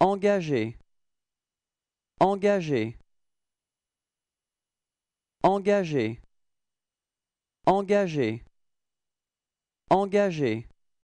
Engagé engagé engagé engagé engagé